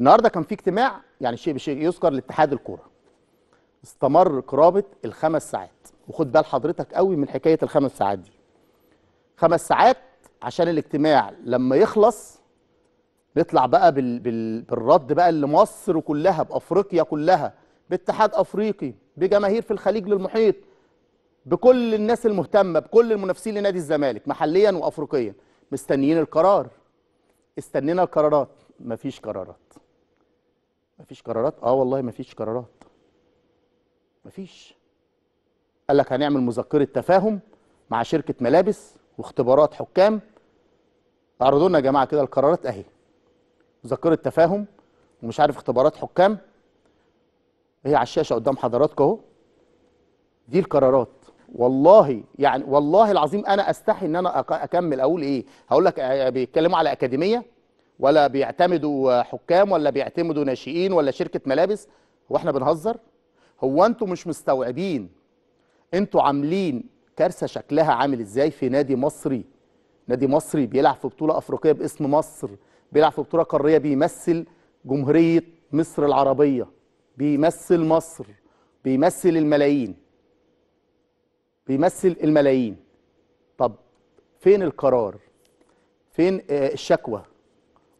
النهارده كان في اجتماع يعني شيء بشيء يذكر لاتحاد الكوره استمر قرابه الخمس ساعات وخد بال حضرتك قوي من حكايه الخمس ساعات دي خمس ساعات عشان الاجتماع لما يخلص نطلع بقى بال بال بالرد بقى لمصر كلها بافريقيا كلها باتحاد افريقي بجماهير في الخليج للمحيط بكل الناس المهتمه بكل المنافسين لنادي الزمالك محليا وافريقيا مستنيين القرار استنينا القرارات مفيش قرارات مفيش قرارات اه والله مفيش قرارات مفيش قال لك هنعمل مذكره تفاهم مع شركه ملابس واختبارات حكام اعرضوا لنا يا جماعه كده القرارات اهي مذكره تفاهم ومش عارف اختبارات حكام هي على الشاشه قدام حضراتكم اهو دي القرارات والله يعني والله العظيم انا استحي ان انا اكمل اقول ايه هقول لك آه، بيتكلموا على اكاديميه ولا بيعتمدوا حكام ولا بيعتمدوا ناشئين ولا شركه ملابس واحنا بنهزر هو انتوا مش مستوعبين انتوا عاملين كارثه شكلها عامل ازاي في نادي مصري نادي مصري بيلعب في بطوله افريقيه باسم مصر بيلعب في بطوله قاريه بيمثل جمهوريه مصر العربيه بيمثل مصر بيمثل الملايين بيمثل الملايين طب فين القرار فين آه، الشكوى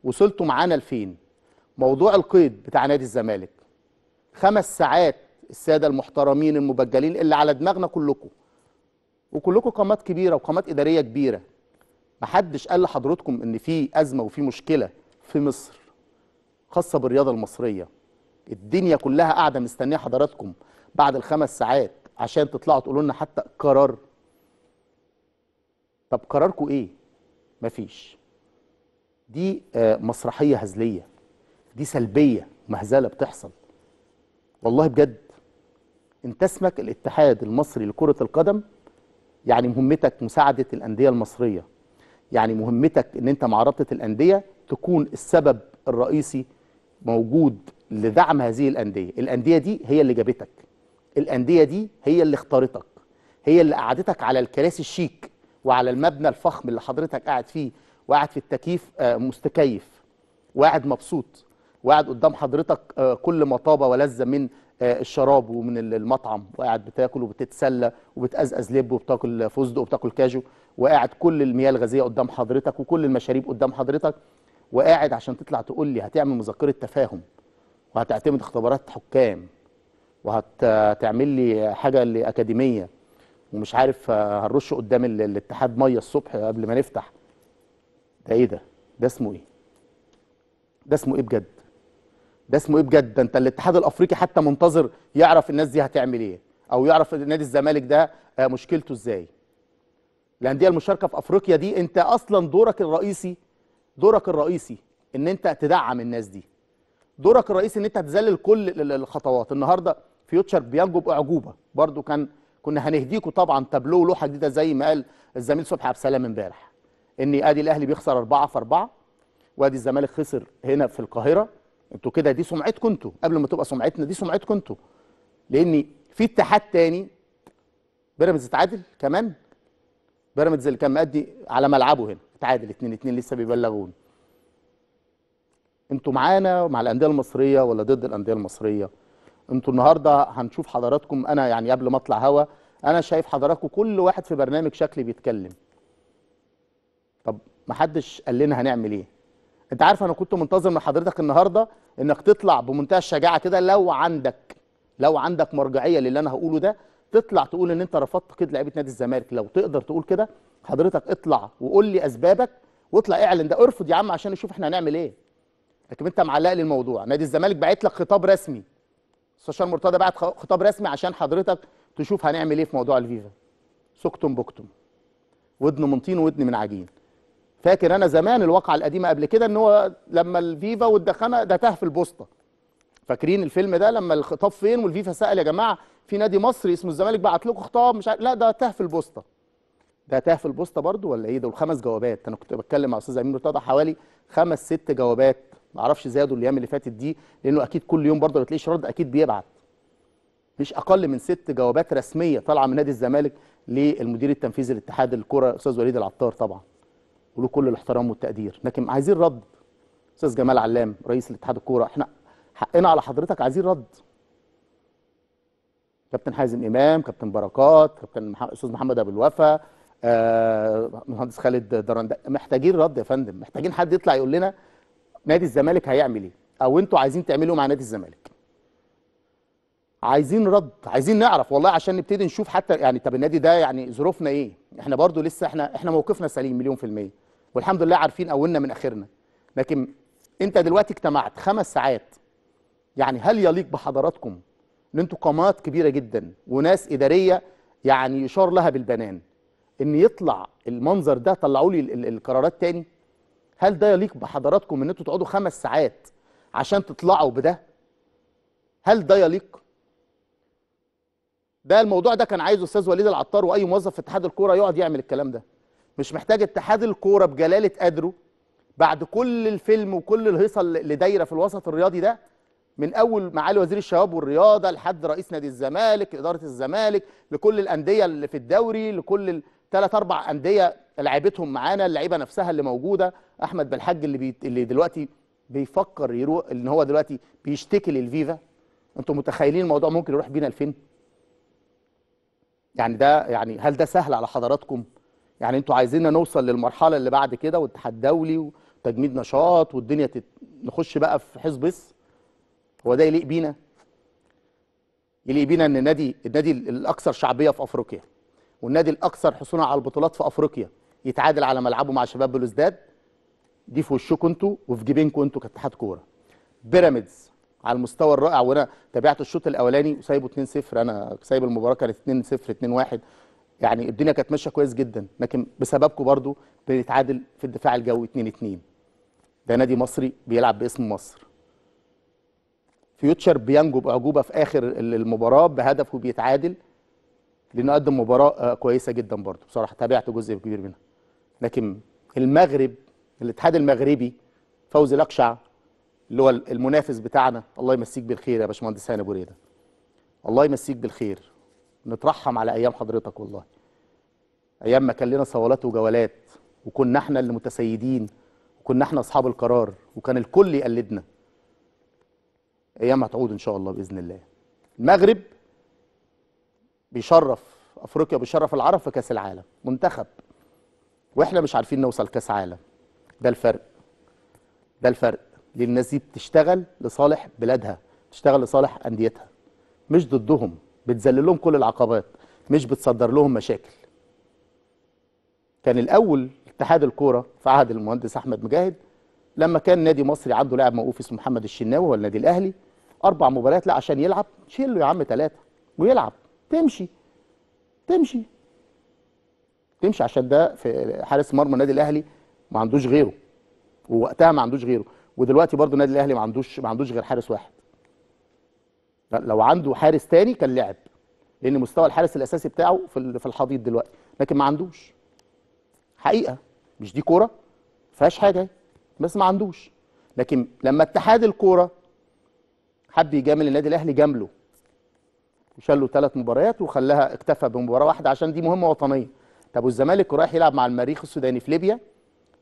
وصلتوا معانا لفين موضوع القيد بتاع نادي الزمالك خمس ساعات الساده المحترمين المبجلين اللي على دماغنا كلكم وكلكم قامات كبيره وقامات اداريه كبيره محدش قال لحضراتكم ان في ازمه وفي مشكله في مصر خاصه بالرياضه المصريه الدنيا كلها قاعده مستنيه حضراتكم بعد الخمس ساعات عشان تطلعوا تقولوا لنا حتى قرار طب قراركم ايه مفيش دي آه، مسرحيه هزليه دي سلبيه مهزله بتحصل والله بجد انت اسمك الاتحاد المصري لكره القدم يعني مهمتك مساعده الانديه المصريه يعني مهمتك ان انت معارضه الانديه تكون السبب الرئيسي موجود لدعم هذه الانديه الانديه دي هي اللي جابتك الانديه دي هي اللي اختارتك هي اللي قعدتك على الكراسي الشيك وعلى المبنى الفخم اللي حضرتك قاعد فيه وقاعد في التكييف آه، مستكيف وقاعد مبسوط وقاعد قدام حضرتك آه، كل مطابه ولذه من آه، الشراب ومن المطعم وقاعد بتاكل وبتتسلى وبتقزقز لب وبتاكل فستق وبتاكل كاجو وقاعد كل المياه الغازيه قدام حضرتك وكل المشاريب قدام حضرتك وقاعد عشان تطلع تقول لي هتعمل مذكره تفاهم وهتعتمد اختبارات حكام وهتعمل لي حاجه لاكاديميه ومش عارف هنرش قدام الاتحاد ميه الصبح قبل ما نفتح ده ايه ده ده اسمه ايه ده اسمه ايه بجد ده اسمه ايه بجد ده انت الاتحاد الافريقي حتى منتظر يعرف الناس دي هتعمل ايه او يعرف نادي الزمالك ده آه، مشكلته ازاي الانديه المشاركه في افريقيا دي انت اصلا دورك الرئيسي دورك الرئيسي ان انت تدعم الناس دي دورك الرئيسي ان انت هتذلل كل الخطوات النهارده فيوتشر بينجو باعجوبه، برده كان كنا هنهديكوا طبعا تابلو لوحه جديده زي ما قال الزميل صبحي عبد السلام امبارح ان ادي الاهلي بيخسر أربعة في أربعة وادي الزمالك خسر هنا في القاهره انتوا كده دي سمعتكم انتوا قبل ما تبقى سمعتنا دي سمعتكم انتوا لان في اتحاد تاني بيراميدز اتعادل كمان بيراميدز اللي كان مأدي على ملعبه هنا اتعادل 2 2 لسه بيبلغون انتوا معانا ومع الانديه المصريه ولا ضد الانديه المصريه انتوا النهارده هنشوف حضراتكم انا يعني قبل ما اطلع هوا انا شايف حضراتكم كل واحد في برنامج شكلي بيتكلم طب ما حدش قال لنا هنعمل ايه انت عارف انا كنت منتظر من حضرتك النهارده انك تطلع بمنتهى الشجاعه كده لو عندك لو عندك مرجعيه للي انا هقوله ده تطلع تقول ان انت رفضت قيد لعيبه نادي الزمالك لو تقدر تقول كده حضرتك اطلع وقول لي اسبابك واطلع اعلن ده ارفض يا عم عشان نشوف احنا هنعمل ايه لكن انت معلق لي الموضوع نادي الزمالك باعت لك خطاب رسمي استشار مرتضى بعت خطاب رسمي عشان حضرتك تشوف هنعمل ايه في موضوع الفيفا سكتم بكتم ودن من طين ودن من عجين فاكر انا زمان الواقعه القديمه قبل كده ان هو لما الفيفا والدخانه ده تاه في البوسطه فاكرين الفيلم ده لما الخطاب فين والفيفا سال يا جماعه في نادي مصري اسمه الزمالك بعت لكم خطاب مش عارف لا ده تاه في البوسطه ده تاه في البوسطه برضو ولا ايه دول خمس جوابات انا كنت بتكلم مع استاذ امين مرتضى حوالي خمس ست جوابات ما اعرفش زادوا الايام اللي فاتت دي لانه اكيد كل يوم برضه ما بتلاقيش رد اكيد بيبعت مش اقل من ست جوابات رسميه طالعه من نادي الزمالك للمدير التنفيذي لاتحاد الكره استاذ وليد العطار طبعا وله كل الاحترام والتقدير لكن عايزين رد استاذ جمال علام رئيس الاتحاد الكوره احنا حقنا على حضرتك عايزين رد كابتن حازم امام كابتن بركات كابتن استاذ محمد ابو الوفا آه، مهندس خالد درندق محتاجين رد يا فندم محتاجين حد يطلع يقول لنا نادي الزمالك هيعمل ايه او انتوا عايزين تعملوا إيه مع نادي الزمالك عايزين رد عايزين نعرف والله عشان نبتدي نشوف حتى يعني طب النادي ده يعني ظروفنا ايه احنا برضو لسه احنا احنا موقفنا سليم مليون في الميه والحمد لله عارفين اولنا من اخرنا لكن انت دلوقتي اجتمعت خمس ساعات يعني هل يليق بحضراتكم ان انتوا قامات كبيره جدا وناس اداريه يعني يشار لها بالبنان ان يطلع المنظر ده طلعوا لي القرارات تاني هل ده يليق بحضراتكم ان انتوا تقعدوا خمس ساعات عشان تطلعوا بده هل ده يليق ده الموضوع ده كان عايزه استاذ وليد العطار واي موظف في اتحاد الكوره يقعد يعمل الكلام ده مش محتاج اتحاد الكوره بجلاله قدره بعد كل الفيلم وكل الهيصه اللي دايره في الوسط الرياضي ده من اول معالي وزير الشباب والرياضه لحد رئيس نادي الزمالك اداره الزمالك لكل الانديه اللي في الدوري لكل ثلاث اربع انديه لعيبتهم معانا اللعيبه نفسها اللي موجوده احمد بالحاج اللي بي... اللي دلوقتي بيفكر يروح ان هو دلوقتي بيشتكي للفيفا انتم متخيلين الموضوع ممكن يروح بينا لفين يعني ده يعني هل ده سهل على حضراتكم يعني انتوا عايزيننا نوصل للمرحله اللي بعد كده واتحاد دولي وتجميد نشاط والدنيا تت... نخش بقى في حزب بس هو ده يليق بينا يليق بينا ان النادي النادي الاكثر شعبيه في افريقيا والنادي الاكثر حصولا على البطولات في افريقيا يتعادل على ملعبه مع شباب بلوزداد دي في وشكم انتوا وفي جيبينكم انتوا كاتحاد كوره بيراميدز على المستوى الرائع وانا تابعت الشوط الاولاني وسايبه 2-0 انا سايب المباراه كانت 2-0 2-1 يعني الدنيا كانت ماشيه كويس جدا لكن بسببكم برضو بنتعادل في الدفاع الجوي 2 2 ده نادي مصري بيلعب باسم مصر فيوتشر بينجو باعجوبه في اخر المباراه بهدف وبيتعادل لانه قدم مباراه آه، كويسه جدا برضو بصراحه تابعت جزء كبير منها لكن المغرب الاتحاد المغربي فوزي الاقشع اللي هو المنافس بتاعنا الله يمسيك بالخير يا باشمهندس هاني ابو ريده الله يمسيك بالخير نترحم على ايام حضرتك والله ايام ما كان لنا صولات وجولات وكنا احنا اللي متسيدين وكنا احنا اصحاب القرار وكان الكل يقلدنا ايام هتعود ان شاء الله باذن الله المغرب بيشرف افريقيا بيشرف العرب في كاس العالم منتخب واحنا مش عارفين نوصل كاس عالم ده الفرق ده الفرق للناس دي بتشتغل لصالح بلادها بتشتغل لصالح انديتها مش ضدهم بتذلل لهم كل العقبات مش بتصدر لهم مشاكل كان الاول اتحاد الكوره في عهد المهندس احمد مجاهد لما كان نادي مصري عنده لاعب موقوف اسمه محمد الشناوي هو النادي الاهلي اربع مباريات لا عشان يلعب شيل له يا عم ثلاثه ويلعب تمشي تمشي تمشي عشان ده في حارس مرمى النادي الاهلي ما عندوش غيره ووقتها ما عندوش غيره ودلوقتي برضه النادي الاهلي ما عندوش ما عندوش غير حارس واحد لو عنده حارس تاني كان لعب لان مستوى الحارس الاساسي بتاعه في الحضيض دلوقتي لكن ما عندوش حقيقه مش دي كوره فيهاش حاجه بس ما عندوش لكن لما اتحاد الكوره حب يجامل النادي الاهلي جامله وشال له ثلاث مباريات وخلاها اكتفى بمباراه واحده عشان دي مهمه وطنيه طب والزمالك رايح يلعب مع المريخ السوداني في ليبيا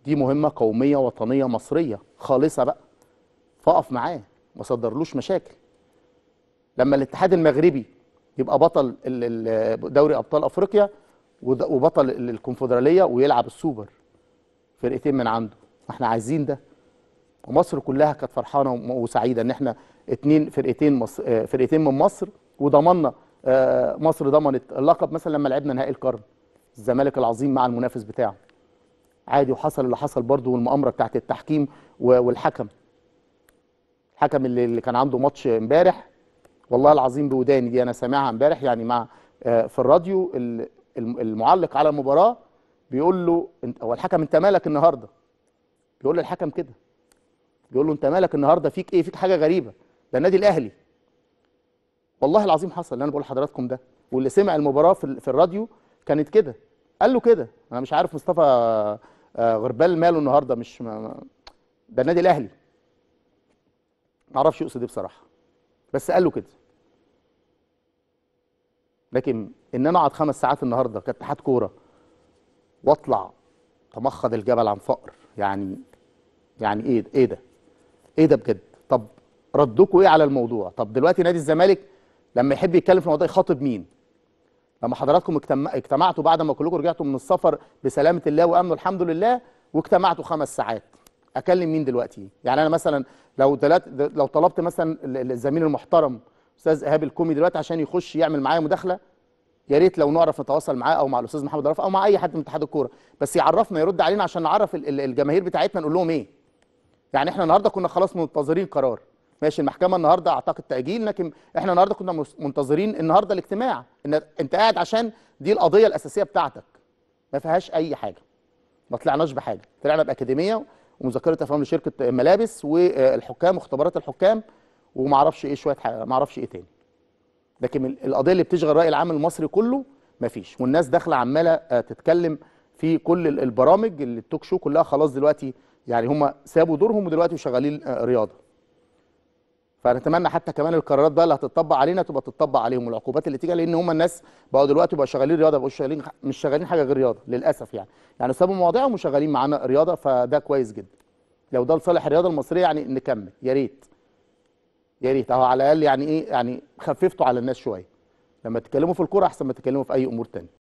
دي مهمه قوميه وطنيه مصريه خالصه بقى فقف معاه ما صدرلوش مشاكل لما الاتحاد المغربي يبقى بطل دوري ابطال افريقيا وبطل الكونفدراليه ويلعب السوبر فرقتين من عنده احنا عايزين ده ومصر كلها كانت فرحانه وسعيده ان احنا اتنين فرقتين مصر آه، فرقتين من مصر وضمننا آه، مصر ضمنت اللقب مثلا لما لعبنا نهائي القرن الزمالك العظيم مع المنافس بتاعه عادي وحصل اللي حصل برضه والمؤامره بتاعت التحكيم والحكم الحكم اللي كان عنده ماتش امبارح والله العظيم بوداني دي انا سامعها امبارح يعني مع آه، في الراديو المعلق على المباراه بيقول له هو الحكم انت مالك النهارده بيقول للحكم كده بيقول له انت مالك النهارده فيك ايه فيك حاجه غريبه ده النادي الاهلي والله العظيم حصل اللي انا بقول لحضراتكم ده واللي سمع المباراه في, الراديو كانت كده قال له كده انا مش عارف مصطفى آه، غربال ماله النهارده مش ده النادي الاهلي معرفش يقصد ايه بصراحه بس قال له كده لكن ان انا اقعد خمس ساعات النهارده كاتحاد كوره واطلع تمخض الجبل عن فقر يعني يعني ايه ايه ده؟ ايه ده بجد؟ طب ردكم ايه على الموضوع؟ طب دلوقتي نادي الزمالك لما يحب يتكلم في الموضوع يخاطب مين؟ لما حضراتكم اجتمعتوا بعد ما كلكم رجعتوا من السفر بسلامه الله وامنه الحمد لله واجتمعتوا خمس ساعات اكلم مين دلوقتي يعني انا مثلا لو دلات لو طلبت مثلا الزميل المحترم استاذ ايهاب الكومي دلوقتي عشان يخش يعمل معايا مداخله يا ريت لو نعرف نتواصل معاه او مع الاستاذ محمد رفع او مع اي حد من اتحاد الكوره بس يعرفنا يرد علينا عشان نعرف الجماهير بتاعتنا نقول لهم ايه يعني احنا النهارده كنا خلاص منتظرين قرار ماشي المحكمه النهارده اعتقد تاجيل لكن احنا النهارده كنا منتظرين النهارده الاجتماع ان انت قاعد عشان دي القضيه الاساسيه بتاعتك ما فيهاش اي حاجه ما طلعناش بحاجه طلعنا باكاديميه ومذكره افهام لشركه ملابس والحكام واختبارات الحكام وما اعرفش ايه شويه ما اعرفش ايه تاني لكن القضيه اللي بتشغل الراي العام المصري كله ما فيش والناس داخله عماله آه، تتكلم في كل البرامج اللي التوك شو كلها خلاص دلوقتي يعني هم سابوا دورهم ودلوقتي شغالين آه، رياضه فنتمنى حتى كمان القرارات بقى اللي هتطبق علينا تبقى تطبق عليهم والعقوبات اللي تيجي لان هم الناس بقوا دلوقتي بقوا شغالين رياضه بقوا شغالين مش شغالين حاجه غير رياضه للاسف يعني يعني سابوا مواضيعهم وشغالين معانا رياضه فده كويس جدا لو ده لصالح الرياضه المصريه يعني نكمل يا ريت يا ريت اهو على الاقل يعني ايه يعني خففتوا على الناس شويه لما تتكلموا في الكوره احسن ما تتكلموا في اي امور ثانيه